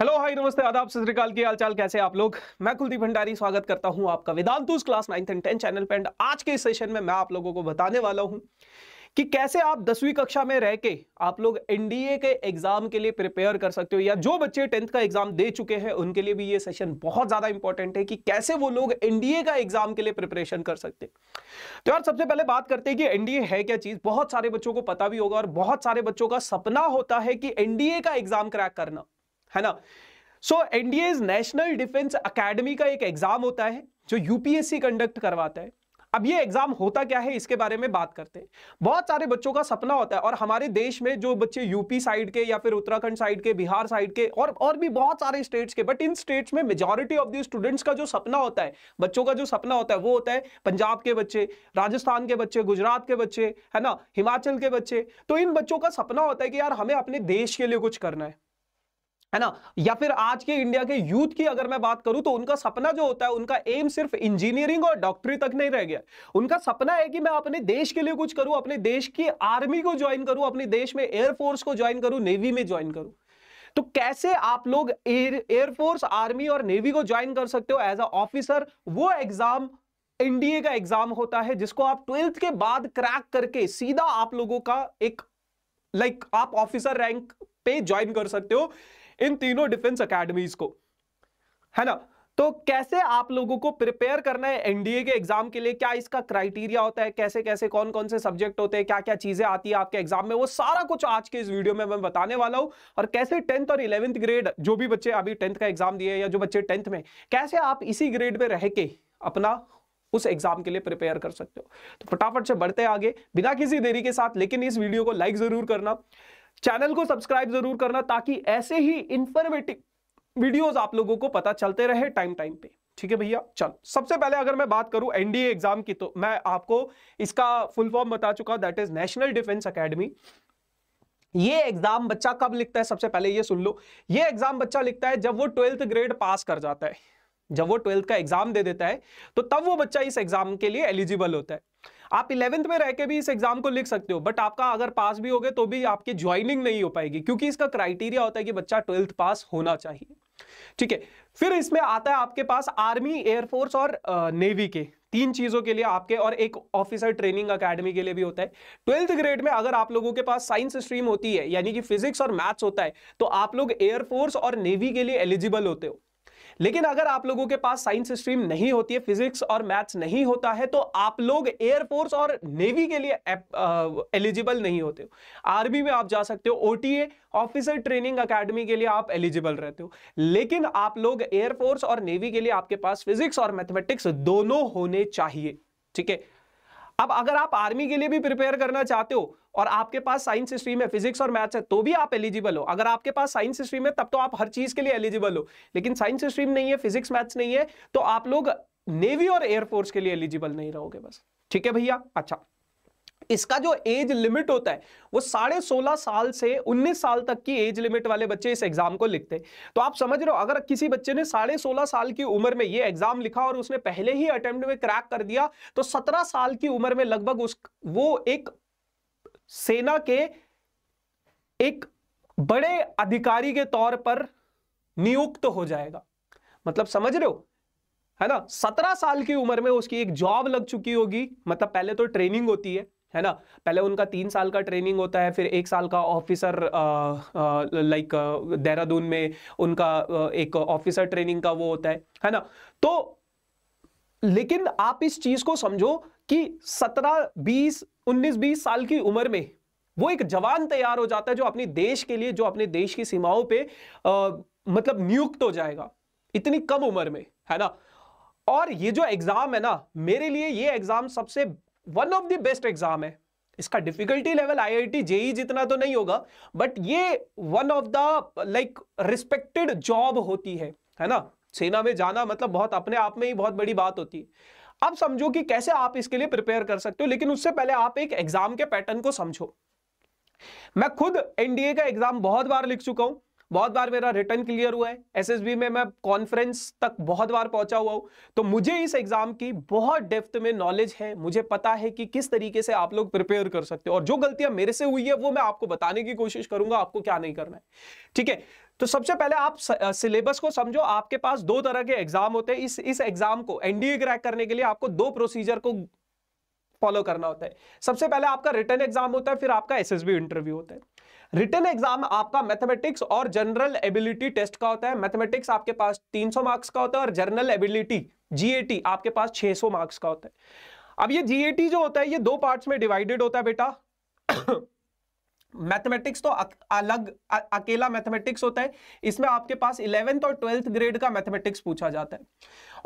hello hi नमस्ते आदाब सत की हाल चाल कैसे आप लोग मैं कुलदीप भंडारी स्वागत करता हूं आपका Vedantu's class ninth and tenth channel पर आज के सेशन में मैं आप लोगों को बताने वाला हूं कि कैसे आप दसवीं कक्षा में रह के आप लोग एनडीए के एग्जाम के लिए प्रिपेयर कर सकते हो या जो बच्चे टेंथ का एग्जाम दे चुके हैं उनके लिए भी ये सेशन बहुत ज्यादा इंपॉर्टेंट है कि कैसे वो लोग एनडीए का एग्जाम के लिए प्रिपरेशन कर सकते हैं तो यार सबसे पहले बात करते हैं कि एनडीए है क्या चीज बहुत सारे बच्चों को पता भी होगा और बहुत सारे बच्चों का सपना होता है कि एनडीए का एग्जाम क्रैक करना है ना so NDA National Defence Academy का एक एग्जाम होता है जो यूपीएससी कंडक्ट करवाता है अब ये एग्जाम होता क्या है इसके बारे में बात करते हैं बहुत सारे बच्चों का सपना होता है और हमारे देश में जो बच्चे यूपी साइड के या फिर उत्तराखंड साइड के बिहार साइड के और और भी बहुत सारे स्टेट्स के बट इन स्टेट्स में मेजोरिटी ऑफ द स्टूडेंट्स का जो सपना होता है बच्चों का जो सपना होता है वो होता है पंजाब के बच्चे राजस्थान के बच्चे गुजरात के बच्चे है ना हिमाचल के बच्चे तो इन बच्चों का सपना होता है कि यार हमें अपने देश के लिए कुछ करना है है ना या फिर आज के इंडिया के यूथ की अगर मैं बात करूं तो उनका सपना जो होता है उनका एम सिर्फ इंजीनियरिंग और डॉक्टरी तक नहीं रह गया उनका सपना है कि मैं अपने देश के लिए कुछ करूं अपने देश की आर्मी को ज्वाइन करूं अपने देश में एयरफोर्स को ज्वाइन करूं नेवी में ज्वाइन करूं तो कैसे आप लोग एयरफोर्स आर्मी और नेवी को ज्वाइन कर सकते हो एज अ ऑफिसर वो एग्जाम एनडीए का एग्जाम होता है जिसको आप ट्वेल्थ के बाद क्रैक करके सीधा आप लोगों का एक लाइक like, आप ऑफिसर रैंक पे ज्वाइन कर सकते हो इन तीनों डिफेंस अकेडमीज को है ना तो कैसे आप लोगों को प्रिपेयर करना है एनडीए के एग्जाम के लिए क्या इसका क्राइटेरिया होता है कैसे कैसे कौन कौन से सब्जेक्ट होते हैं क्या क्या चीजें आती है आपके एग्जाम में वो सारा कुछ आज के इस वीडियो में मैं बताने वाला हूं और कैसे टेंथ और इलेवेंथ ग्रेड जो भी बच्चे अभी टेंथ का एग्जाम दिए या जो बच्चे टेंथ में कैसे आप इसी ग्रेड में रह के अपना उस एग्जाम के लिए प्रिपेयर कर सकते हो तो फटाफट से बढ़ते आगे बिना किसी देरी के साथ लेकिन इस वीडियो को लाइक जरूर करना चैनल को सब्सक्राइब जरूर करना ताकि ऐसे ही इंफॉर्मेटिव वीडियोस आप लोगों को पता चलते रहे टाइम टाइम पे ठीक है भैया चलो सबसे पहले अगर मैं बात करूं एनडीए एग्जाम की तो मैं आपको इसका फुल फॉर्म बता चुका that is National Defence Academy ये एग्जाम बच्चा कब लिखता है सबसे पहले ये सुन लो ये एग्जाम बच्चा लिखता है जब वो ट्वेल्थ ग्रेड पास कर जाता है जब वो ट्वेल्थ का एग्जाम दे देता है तो तब वो बच्चा इस एग्जाम के लिए एलिजिबल होता है आप इलेवेंथ में रह के भी इस एग्जाम को लिख सकते हो बट आपका अगर पास भी हो गए तो भी आपकी ज्वाइनिंग नहीं हो पाएगी क्योंकि इसका क्राइटेरिया होता है कि बच्चा ट्वेल्थ पास होना चाहिए ठीक है फिर इसमें आता है आपके पास आर्मी एयरफोर्स और नेवी के तीन चीजों के लिए आपके और एक ऑफिसर ट्रेनिंग अकेडमी के लिए भी होता है ट्वेल्थ ग्रेड में अगर आप लोगों के पास साइंस स्ट्रीम होती है यानी कि फिजिक्स और मैथ्स होता है तो आप लोग एयरफोर्स और नेवी के लिए एलिजिबल होते हो लेकिन अगर आप लोगों के पास साइंस स्ट्रीम नहीं होती है फिजिक्स और मैथ्स नहीं होता है तो आप लोग एयरफोर्स और नेवी के लिए एलिजिबल नहीं होते हो आर्मी में आप जा सकते हो ओटीए ऑफिसर ट्रेनिंग अकेडमी के लिए आप एलिजिबल रहते हो लेकिन आप लोग एयरफोर्स और नेवी के लिए आपके पास फिजिक्स और मैथमेटिक्स दोनों होने चाहिए ठीक है अब अगर आप आर्मी के लिए भी प्रिपेयर करना चाहते हो और आपके पास साइंस हिस्ट्री में फिजिक्स और मैथ्स है तो भी आप एलिजिबल हो अगर आपके पास साइंस हिस्ट्री में तब तो आप हर चीज के लिए एलिजिबल हो लेकिन साइंस हिस्ट्री नहीं है फिजिक्स मैथ्स नहीं है तो आप लोग नेवी और एयरफोर्स के लिए एलिजिबल नहीं रहोगे बस ठीक है भैया अच्छा इसका जो एज लिमिट होता है वो साढ़े सोलह साल से उन्नीस साल तक की एज लिमिट वाले बच्चे इस एग्जाम को लिखते हैं तो आप समझ रहे हो अगर किसी बच्चे ने साढ़े सोलह साल की उम्र में ये एग्जाम लिखा और उसने पहले ही अटेम्प्ट में क्रैक कर दिया तो सत्रह साल की उम्र में लगभग उस वो एक सेना के एक बड़े अधिकारी के तौर पर नियुक्त हो जाएगा मतलब समझ रहे हो है ना सत्रह साल की उम्र में उसकी एक जॉब लग चुकी होगी मतलब पहले तो ट्रेनिंग होती है है ना पहले उनका तीन साल का ट्रेनिंग होता है फिर एक साल का ऑफिसर लाइक देहरादून में उनका आ, एक ऑफिसर ट्रेनिंग का वो होता है है ना तो लेकिन आप इस चीज को समझो कि सत्रह बीस 19-20 साल की उम्र में वो एक जवान तैयार हो जाता है जो अपने देश के लिए जो अपने देश की सीमाओं पे आ, मतलब नियुक्त हो जाएगा इतनी कम उम्र में है ना और ये जो एग्जाम है ना मेरे लिए ये एग्जाम सबसे one of the best exam है इसका डिफिकल्टी लेवल आईआईटी जेई जितना तो नहीं होगा बट ये one of the like respected job होती है है ना सेना में जाना मतलब बहुत अपने आप में ही बहुत बड़ी बात होती है अब समझो कि कैसे आप इसके लिए प्रिपेयर कर सकते हो लेकिन उससे पहले आप एक एग्जाम के पैटर्न को समझो मैं खुद एनडीए का एग्जाम बहुत बार लिख चुका हूं बहुत बार मेरा रिटर्न क्लियर हुआ है एसएसबी में मैं कॉन्फ्रेंस तक बहुत बार पहुंचा हुआ हूं तो मुझे इस एग्जाम की बहुत डेप्थ में नॉलेज है मुझे पता है कि किस तरीके से आप लोग प्रिपेयर कर सकते हो और जो गलतियां मेरे से हुई है वो मैं आपको बताने की कोशिश करूंगा आपको क्या नहीं करना है ठीक है तो सबसे पहले आप सिलेबस को समझो आपके पास दो तरह के एग्जाम होते हैं इस इस एग्जाम को एनडीए क्रैक करने के लिए आपको दो प्रोसीजर को फॉलो करना होता है सबसे पहले आपका रिटर्न एग्जाम होता है फिर आपका एसएसबी इंटरव्यू होता है रिटर्न एग्जाम आपका मैथमेटिक्स और जनरल एबिलिटी टेस्ट का होता है मैथमेटिक्स आपके पास 300 मार्क्स का होता है और जनरल एबिलिटी जीएटी आपके पास 600 मार्क्स का होता है अब ये जीएटी जो होता है ये दो पार्ट्स में डिवाइडेड होता है बेटा मैथमेटिक्स तो अलग अकेला मैथमेटिक्स होता है इसमें आपके पास इलेवेंथ और ट्वेल्थ ग्रेड का मैथमेटिक्स पूछा जाता है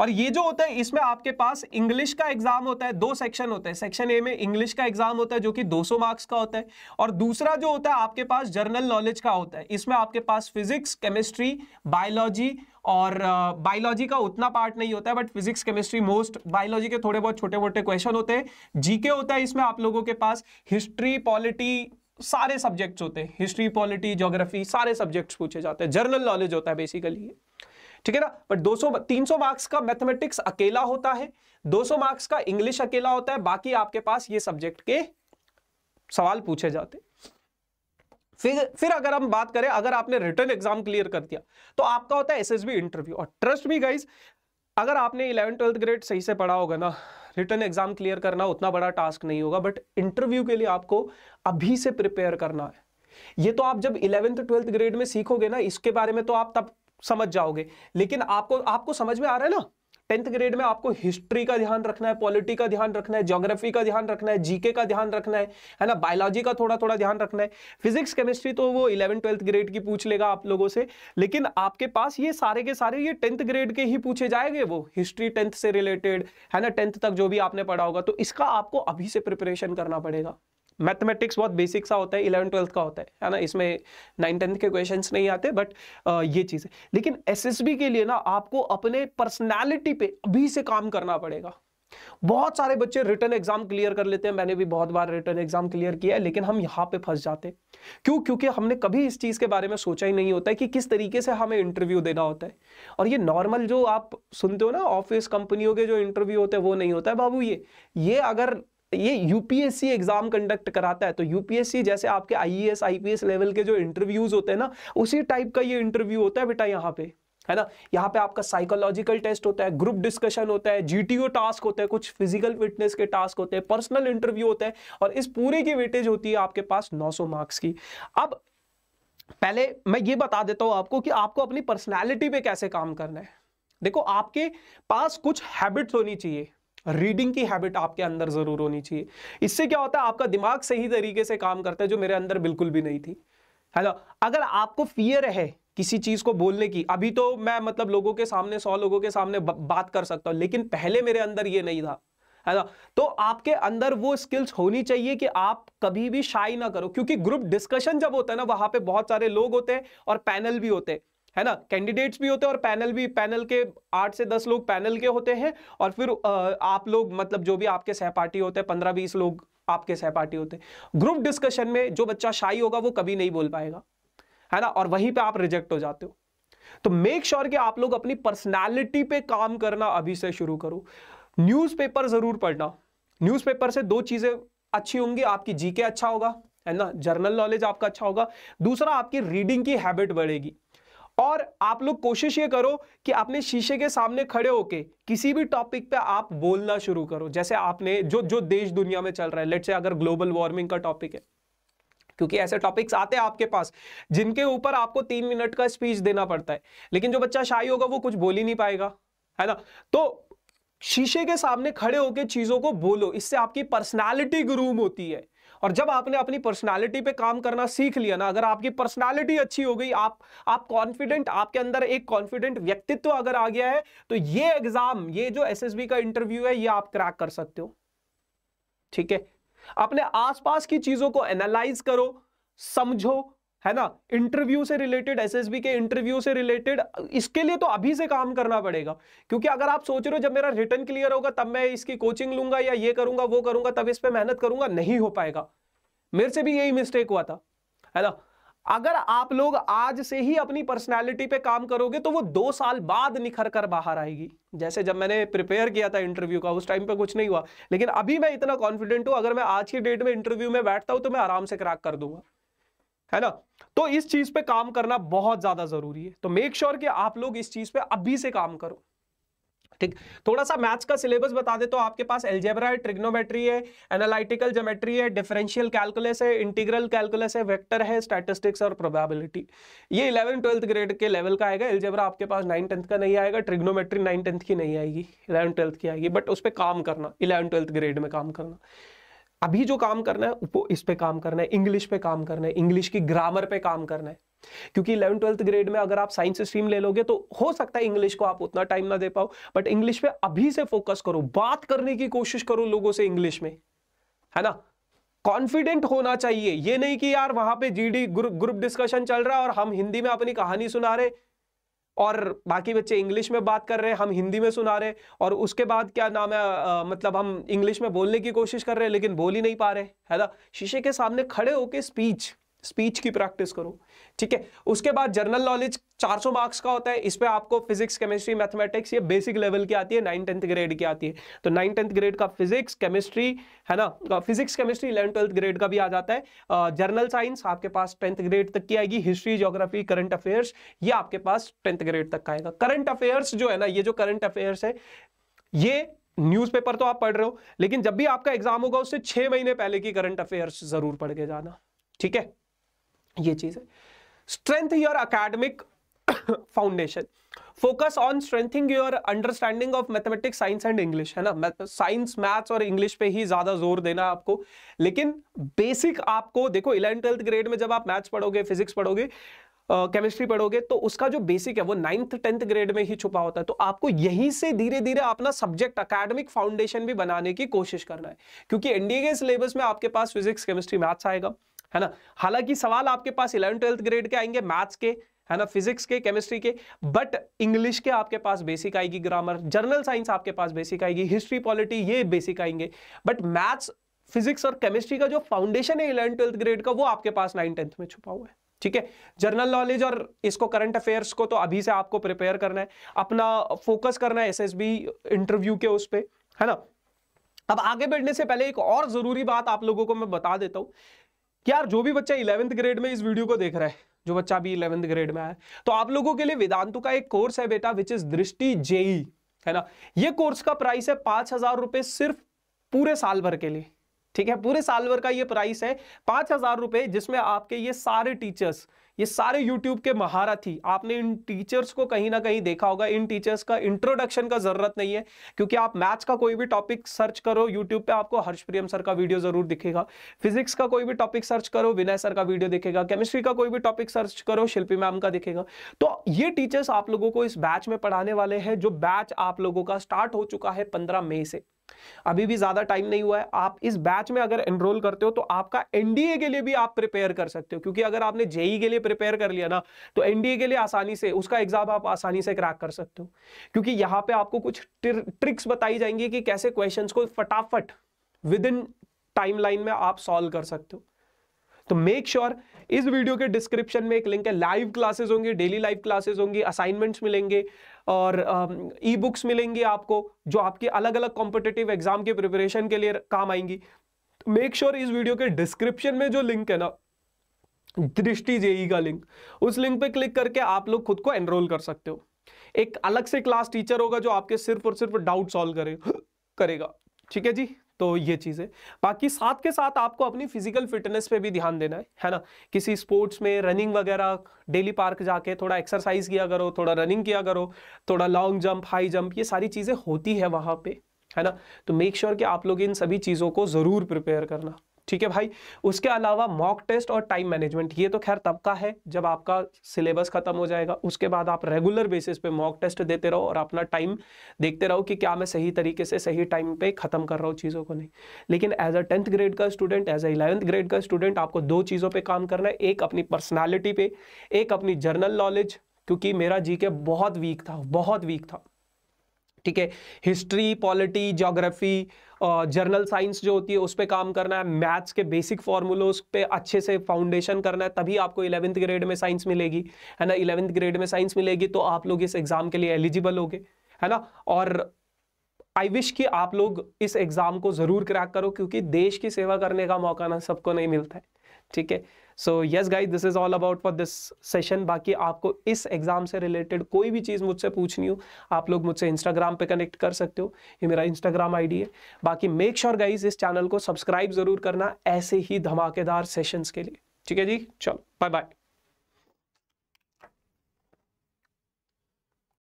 और ये जो होता है इसमें आपके पास इंग्लिश का एग्जाम होता है दो सेक्शन होते हैं सेक्शन ए में इंग्लिश का एग्जाम होता है जो कि 200 मार्क्स का होता है और दूसरा जो होता है आपके पास जर्नल नॉलेज का होता है इसमें आपके पास फिजिक्स केमिस्ट्री बायोलॉजी और बायोलॉजी का उतना पार्ट नहीं होता है but physics chemistry most biology के थोड़े बहुत छोटे मोटे क्वेश्चन होते हैं जीके होता है इसमें आप लोगों के पास हिस्ट्री पॉलिटी सारे सब्जेक्ट्स होते हैं हिस्ट्री पॉलिटी ज्योग्राफी सारे सब्जेक्ट्स पूछे जाते हैं जर्नल नॉलेज होता है बेसिकली ठीक है ना बट 200 300 मार्क्स का मैथमेटिक्स अकेला होता है 200 मार्क्स का इंग्लिश अकेला होता है बाकी आपके पास ये सब्जेक्ट के सवाल पूछे जाते फिर फिर अगर हम बात करें अगर आपने रिटर्न एग्जाम क्लियर कर दिया तो आपका होता है एसएसबी इंटरव्यू और ट्रस्ट भी गाइज अगर आपने इलेवन ट्वेल्थ ग्रेड सही से पढ़ा होगा ना रिटर्न एग्जाम क्लियर करना उतना बड़ा टास्क नहीं होगा बट इंटरव्यू के लिए आपको अभी से प्रिपेयर करना है ये तो आप जब इलेवेंथ ट्वेल्थ ग्रेड में सीखोगे ना इसके बारे में तो आप तब समझ जाओगे लेकिन आपको आपको समझ में आ रहा है ना टेंथ ग्रेड में आपको हिस्ट्री का ध्यान रखना है पॉलिटी का ध्यान रखना है ज्योग्राफी का ध्यान रखना है जीके का ध्यान रखना है है ना बायोलॉजी का थोड़ा थोड़ा ध्यान रखना है फिजिक्स केमिस्ट्री तो वो इलेवन ट्वेल्थ ग्रेड की पूछ लेगा आप लोगों से लेकिन आपके पास ये सारे के सारे ये टेंथ ग्रेड के ही पूछे जाएंगे वो हिस्ट्री टेंथ से रिलेटेड है ना टेंथ तक जो भी आपने पढ़ा होगा तो इसका आपको अभी से प्रिपरेशन करना पड़ेगा मैथमेटिक्स बहुत बेसिक सा होता है इलेवन ट्वेल्थ का होता है है ना इसमें नाइन टेंथ के क्वेश्चंस नहीं आते बट ये चीज़ है लेकिन एसएसबी के लिए ना आपको अपने पर्सनैलिटी पे अभी से काम करना पड़ेगा बहुत सारे बच्चे रिटर्न एग्जाम क्लियर कर लेते हैं मैंने भी बहुत बार रिटर्न एग्जाम क्लियर किया है लेकिन हम यहाँ पे फंस जाते क्यों क्योंकि हमने कभी इस चीज़ के बारे में सोचा ही नहीं होता है कि किस तरीके से हमें इंटरव्यू देना होता है और ये नॉर्मल जो आप सुनते हो ना ऑफिस कंपनियों के जो इंटरव्यू होते हैं वो नहीं होता है बाबू ये ये अगर ये यूपीएससी एग्जाम कंडक्ट कराता है तो यूपीएससी जैसे आपके आईएएस आईपीएस लेवल के जो इंटरव्यूज होते हैं ना उसी टाइप का ये इंटरव्यू होता है बेटा यहाँ पे है ना यहाँ पे आपका साइकोलॉजिकल टेस्ट होता है ग्रुप डिस्कशन होता है जीटीओ टास्क होता है कुछ फिजिकल फिटनेस के टास्क होते हैं पर्सनल इंटरव्यू होता है और इस पूरे की वेटेज होती है आपके पास 900 मार्क्स की अब पहले मैं ये बता देता हूं आपको कि आपको अपनी पर्सनैलिटी पे कैसे काम करना है देखो आपके पास कुछ हैबिट्स होनी चाहिए रीडिंग की हैबिट आपके अंदर ज़रूर होनी चाहिए इससे क्या होता है आपका दिमाग सही तरीके से काम करता है जो मेरे अंदर बिल्कुल भी नहीं थी है ना अगर आपको फियर है किसी चीज़ को बोलने की अभी तो मैं मतलब लोगों के सामने सौ लोगों के सामने बात कर सकता हूं लेकिन पहले मेरे अंदर ये नहीं था है ना तो आपके अंदर वो स्किल्स होनी चाहिए कि आप कभी भी शाई ना करो क्योंकि ग्रुप डिस्कशन जब होता है ना वहां पे बहुत सारे लोग होते हैं और पैनल भी होते हैं है ना कैंडिडेट्स भी होते हैं और पैनल भी पैनल के आठ से दस लोग पैनल के होते हैं और फिर आप लोग मतलब जो भी आपके सहपाठी होते हैं पंद्रह बीस लोग आपके सहपाठी होते हैं ग्रुप डिस्कशन में जो बच्चा शाही होगा वो कभी नहीं बोल पाएगा है ना और वहीं पे आप रिजेक्ट हो जाते हो तो मेक श्योर sure कि आप लोग अपनी पर्सनैलिटी पे काम करना अभी से शुरू करो न्यूज जरूर पढ़ना न्यूज से दो चीज़ें अच्छी होंगी आपकी जीके अच्छा होगा है ना जर्नल नॉलेज आपका अच्छा होगा दूसरा आपकी रीडिंग की हैबिट बढ़ेगी और आप लोग कोशिश ये करो कि आपने शीशे के सामने खड़े होके किसी भी टॉपिक पे आप बोलना शुरू करो जैसे आपने जो जो देश दुनिया में चल रहा है लेट से अगर ग्लोबल वार्मिंग का टॉपिक है क्योंकि ऐसे टॉपिक्स आते हैं आपके पास जिनके ऊपर आपको तीन मिनट का स्पीच देना पड़ता है लेकिन जो बच्चा शाही होगा वो कुछ बोल ही नहीं पाएगा है ना तो शीशे के सामने खड़े होकर चीजों को बोलो इससे आपकी पर्सनैलिटी ग्रूम होती है और जब आपने अपनी पर्सनालिटी पे काम करना सीख लिया ना अगर आपकी पर्सनालिटी अच्छी हो गई आप आप कॉन्फिडेंट आपके अंदर एक कॉन्फिडेंट व्यक्तित्व अगर आ गया है तो ये एग्जाम ये जो एसएसबी का इंटरव्यू है ये आप क्रैक कर सकते हो ठीक है अपने आसपास की चीजों को एनालाइज करो समझो है ना इंटरव्यू से रिलेटेड एसएसबी के इंटरव्यू से रिलेटेड इसके लिए तो अभी से काम करना पड़ेगा क्योंकि अगर आप सोच रहे हो जब मेरा रिटर्न क्लियर होगा तब मैं इसकी कोचिंग लूंगा या ये करूंगा वो करूंगा तब इस पर मेहनत करूंगा नहीं हो पाएगा मेरे से भी यही मिस्टेक हुआ था है ना अगर आप लोग आज से ही अपनी पर्सनैलिटी पे काम करोगे तो वो दो साल बाद निखर कर बाहर आएगी जैसे जब मैंने प्रिपेयर किया था इंटरव्यू का उस टाइम पे कुछ नहीं हुआ लेकिन अभी मैं इतना कॉन्फिडेंट हूं अगर मैं आज की डेट में इंटरव्यू में बैठता हूं तो मैं आराम से क्रैक कर दूंगा है ना तो इस चीज पे काम करना बहुत ज्यादा जरूरी है तो मेक श्योर sure कि आप लोग इस चीज पे अभी से काम करो ठीक थोड़ा सा मैथ्स का सिलेबस बता दे तो आपके पास एल्जेब्रा है ट्रिग्नोमेट्री है एनालिटिकल जोमेट्री है डिफरेंशियल कैलकुलस है इंटीग्रल कैलकुलस है वेक्टर है स्टैटिस्टिक्स और प्रोबेबिलिटी ये इलेवन ट्वेल्थ ग्रेड के लेवल का आएगा एल्जेबरा आपके पास नाइन टेंथ का नहीं आएगा ट्रिग्नोमेट्री नाइन टेंथ की नहीं आएगी इलेवन ट्वेल्थ की आएगी बट उस पर काम करना इलेवन ट्वेल्थ ग्रेड में काम करना अभी जो काम करना है वो इस पे काम करना है इंग्लिश पे काम करना है इंग्लिश की ग्रामर पे काम करना है क्योंकि इलेवन ट्वेल्थ ग्रेड में अगर आप साइंस स्ट्रीम ले लोगे तो हो सकता है इंग्लिश को आप उतना टाइम ना दे पाओ बट इंग्लिश पे अभी से फोकस करो बात करने की कोशिश करो लोगों से इंग्लिश में है ना कॉन्फिडेंट होना चाहिए ये नहीं कि यार वहां पे जीडी ग्रुप ग्रुप डिस्कशन चल रहा है और हम हिंदी में अपनी कहानी सुना रहे और बाकी बच्चे इंग्लिश में बात कर रहे हैं हम हिंदी में सुना रहे हैं और उसके बाद क्या नाम है आ, मतलब हम इंग्लिश में बोलने की कोशिश कर रहे हैं लेकिन बोल ही नहीं पा रहे है ना शीशे के सामने खड़े होके स्पीच स्पीच की प्रैक्टिस करो ठीक है उसके बाद जनरल नॉलेज 400 मार्क्स का होता है इसमें आपको फिजिक्स केमिस्ट्री मैथमेटिक्स ये बेसिक लेवल की आती है नाइन टेंथ ग्रेड की आती है तो नाइन टेंथ ग्रेड का फिजिक्स केमिस्ट्री है ना physics chemistry eleven twelfth grade का भी आ जाता है जर्नल साइंस आपके पास टेंथ ग्रेड तक की आएगी हिस्ट्री जोग्राफी करंट अफेयर्स ये आपके पास टेंथ ग्रेड तक का आएगा करंट अफेयर्स जो है ना ये जो करंट अफेयर्स है ये न्यूज़पेपर तो आप पढ़ रहे हो लेकिन जब भी आपका एग्जाम होगा उससे छह महीने पहले की करंट अफेयर्स जरूर पढ़ के जाना ठीक है ये चीज है strength your academic foundation focus on strengthening your understanding of mathematics science and English है ना साइंस मैथ्स और इंग्लिश पे ही ज्यादा जोर देना आपको लेकिन बेसिक आपको देखो इलेवन ट्वेल्थ ग्रेड में जब आप मैथ्स पढ़ोगे फिजिक्स पढ़ोगे केमिस्ट्री uh, पढ़ोगे तो उसका जो बेसिक है वो नाइन्थ टेंथ ग्रेड में ही छुपा होता है तो आपको यहीं से धीरे धीरे अपना सब्जेक्ट अकेडमिक फाउंडेशन भी बनाने की कोशिश करना है क्योंकि एनडीए के सिलेबस में आपके पास फिजिक्स केमिस्ट्री मैथ्स आएगा है ना हालांकि सवाल आपके पास इलेवन ट्वेल्थ ग्रेड के आएंगे मैथ्स के है ना फिजिक्स के केमिस्ट्री के बट इंग्लिश के आपके पास बेसिक आएगी ग्रामर जनरल साइंस आपके पास बेसिक आएगी हिस्ट्री पॉलिटी ये बेसिक आएंगे बट मैथ्स फिजिक्स और केमिस्ट्री का जो फाउंडेशन है इलेवन ट्वेल्थ ग्रेड का वो आपके पास नाइन टेंथ में छुपा हुआ है ठीक है जनरल नॉलेज और इसको करंट अफेयर्स को तो अभी से आपको प्रिपेयर करना है अपना फोकस करना है एस इंटरव्यू के उस पर है ना अब आगे बढ़ने से पहले एक और जरूरी बात आप लोगों को मैं बता देता हूं यार जो भी बच्चा इलेवेंथ ग्रेड में इस वीडियो को देख रहा है जो बच्चा अभी इलेवेंथ ग्रेड में है तो आप लोगों के लिए वेदांतु का एक कोर्स है बेटा विच इज दृष्टि जेई है ना ये कोर्स का प्राइस है पांच हजार रुपए सिर्फ पूरे साल भर के लिए ठीक है पूरे साल भर का ये प्राइस है पांच हजार रुपए जिसमें आपके ये सारे टीचर्स ये सारे यूट्यूब के महारथी आपने इन टीचर्स को कहीं ना कहीं देखा होगा इन टीचर्स का इंट्रोडक्शन का जरूरत नहीं है क्योंकि आप मैथ्स का कोई भी टॉपिक सर्च करो यूट्यूब पे आपको हर्षप्रियम सर का वीडियो जरूर दिखेगा फिजिक्स का कोई भी टॉपिक सर्च करो विनय सर का वीडियो दिखेगा केमिस्ट्री का कोई भी टॉपिक सर्च करो शिल्पी मैम का दिखेगा तो ये टीचर्स आप लोगों को इस बैच में पढ़ाने वाले हैं जो बैच आप लोगों का स्टार्ट हो चुका है पंद्रह मई से अभी भी ज्यादा टाइम नहीं हुआ है आप इस बैच में अगर एनरोल करते हो तो आपका एनडीए के लिए भी आप प्रिपेयर कर सकते हो क्योंकि अगर आपने जेई e के लिए प्रिपेयर कर लिया ना तो एनडीए के लिए आसानी से उसका एग्जाम आप आसानी से क्रैक कर सकते हो क्योंकि यहां पे आपको कुछ ट्रिक्स बताई जाएंगी कि कैसे क्वेश्चन को फटाफट विद इन टाइम में आप सॉल्व कर सकते हो तो मेक श्योर sure, इस वीडियो के डिस्क्रिप्शन में एक लिंक है लाइव क्लासेस होंगी डेली लाइव क्लासेस होंगी असाइनमेंट्स मिलेंगे और ई बुक्स मिलेंगी आपको जो आपके अलग अलग कॉम्पिटेटिव एग्जाम के प्रिपरेशन के लिए काम आएंगी मेक श्योर sure इस वीडियो के डिस्क्रिप्शन में जो लिंक है ना दृष्टि जेई का लिंक उस लिंक पे क्लिक करके आप लोग खुद को एनरोल कर सकते हो एक अलग से क्लास टीचर होगा जो आपके सिर्फ और सिर्फ डाउट सॉल्व करे, करेगा ठीक है जी तो ये चीज़ें बाकी साथ के साथ आपको अपनी फिजिकल फिटनेस पे भी ध्यान देना है है ना किसी स्पोर्ट्स में रनिंग वगैरह डेली पार्क जाके थोड़ा एक्सरसाइज किया करो थोड़ा रनिंग किया करो थोड़ा लॉन्ग जंप हाई जंप ये सारी चीज़ें होती है वहां पे है ना तो मेक श्योर sure कि आप लोग इन सभी चीज़ों को ज़रूर प्रिपेयर करना ठीक है भाई उसके अलावा मॉक टेस्ट और टाइम मैनेजमेंट ये तो खैर तब का है जब आपका सिलेबस खत्म हो जाएगा उसके बाद आप रेगुलर बेसिस पे मॉक टेस्ट देते रहो और अपना टाइम देखते रहो कि क्या मैं सही तरीके से सही टाइम पे ख़त्म कर रहा हूँ चीज़ों को नहीं लेकिन एज अ टेंथ ग्रेड का student as a eleventh grade का स्टूडेंट आपको दो चीज़ों पर काम करना है एक अपनी पर्सनैलिटी पे एक अपनी जर्नल नॉलेज क्योंकि मेरा जी बहुत वीक था बहुत वीक था ठीक है history polity geography general science जो होती है उस पर काम करना है मैथ्स के बेसिक फॉर्मूलोज पे अच्छे से फाउंडेशन करना है तभी आपको इलेवंथ ग्रेड में साइंस मिलेगी है ना इलेवंथ ग्रेड में साइंस मिलेगी तो आप लोग इस एग्ज़ाम के लिए एलिजिबल होगे है ना और आई विश कि आप लोग इस एग्ज़ाम को ज़रूर क्रैक करो क्योंकि देश की सेवा करने का मौका ना सबको नहीं मिलता है ठीक है so yes guys this is all about for this session बाकी आपको इस एग्जाम से रिलेटेड कोई भी चीज़ मुझसे पूछनी हो आप लोग मुझसे इंस्टाग्राम पे कनेक्ट कर सकते हो ये मेरा इंस्टाग्राम आईडी है बाकी मेक श्योर गाइज इस चैनल को सब्सक्राइब जरूर करना ऐसे ही धमाकेदार सेशंस के लिए ठीक है जी चलो बाय बाय